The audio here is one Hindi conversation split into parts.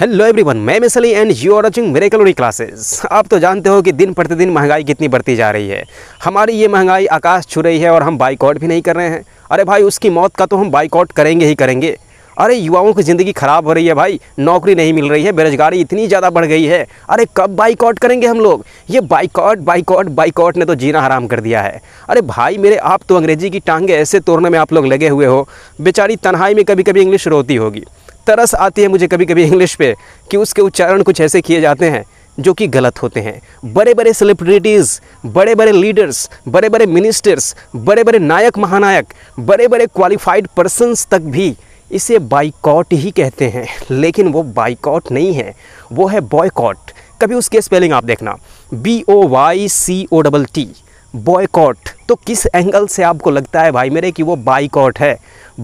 हेलो एवरीवन मैं मिसली एंड यू आर वॉचिंग मेरे कलोरी क्लासेस आप तो जानते हो कि दिन प्रतिदिन महंगाई कितनी बढ़ती जा रही है हमारी ये महंगाई आकाश छू रही है और हम बाइकआउट भी नहीं कर रहे हैं अरे भाई उसकी मौत का तो हम बाइकआउट करेंगे ही करेंगे अरे युवाओं की ज़िंदगी ख़राब हो रही है भाई नौकरी नहीं मिल रही है बेरोजगारी इतनी ज़्यादा बढ़ गई है अरे कब बाइकआउट करेंगे हम लोग ये बाइकआउट बाइकआउट बाइकआउट ने तो जीना हराम कर दिया है अरे भाई मेरे आप तो अंग्रेज़ी की टांगे ऐसे तोड़ने में आप लोग लगे हुए हो बेचारी तन्हाई में कभी कभी इंग्लिश रोती होगी तरस आती है मुझे कभी कभी इंग्लिश पे कि उसके उच्चारण कुछ ऐसे किए जाते हैं जो कि गलत होते हैं बड़े बड़े सेलिब्रिटीज़ बड़े बड़े लीडर्स बड़े बड़े मिनिस्टर्स बड़े बड़े नायक महानायक बड़े बड़े क्वालिफाइड पर्सनस तक भी इसे बाइकॉट ही कहते हैं लेकिन वो बाइकॉट नहीं है वो है बॉयकॉट कभी उसके स्पेलिंग आप देखना B O Y C O double T boycott तो किस एंगल से आपको लगता है भाई मेरे कि वो बाइकॉट है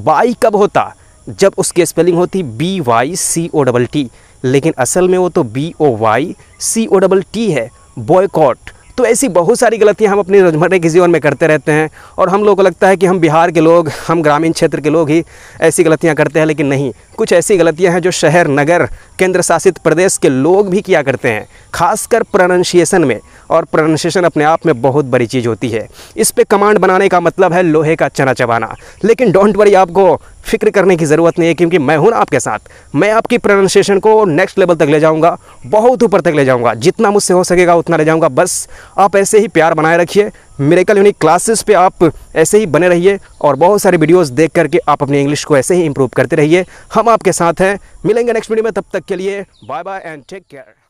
बाई कब होता जब उसकी स्पेलिंग होती B Y C O double T लेकिन असल में वो तो B O Y C O double T है बॉयकॉट तो ऐसी बहुत सारी गलतियां हम अपने रोजमर्रे के जीवन में करते रहते हैं और हम लोग को लगता है कि हम बिहार के लोग हम ग्रामीण क्षेत्र के लोग ही ऐसी गलतियां करते हैं लेकिन नहीं कुछ ऐसी गलतियां हैं जो शहर नगर केंद्र शासित प्रदेश के लोग भी किया करते हैं खासकर प्रोनाशिएशन में और प्रोनाउंसिएशन अपने आप में बहुत बड़ी चीज़ होती है इस पर कमांड बनाने का मतलब है लोहे का चना चबाना लेकिन डोंट वरी आपको फिक्र करने की ज़रूरत नहीं है क्योंकि मैं हूँ आपके साथ मैं आपकी प्रोनाउंसिएशन को नेक्स्ट लेवल तक ले जाऊँगा बहुत ऊपर तक ले जाऊँगा जितना मुझसे हो सकेगा उतना ले जाऊँगा बस आप ऐसे ही प्यार बनाए रखिए मेरेकल यूनिक क्लासेस पे आप ऐसे ही बने रहिए और बहुत सारे वीडियोस देख करके आप अपनी इंग्लिश को ऐसे ही इंप्रूव करते रहिए हम आपके साथ हैं मिलेंगे नेक्स्ट वीडियो में तब तक के लिए bye bye and take care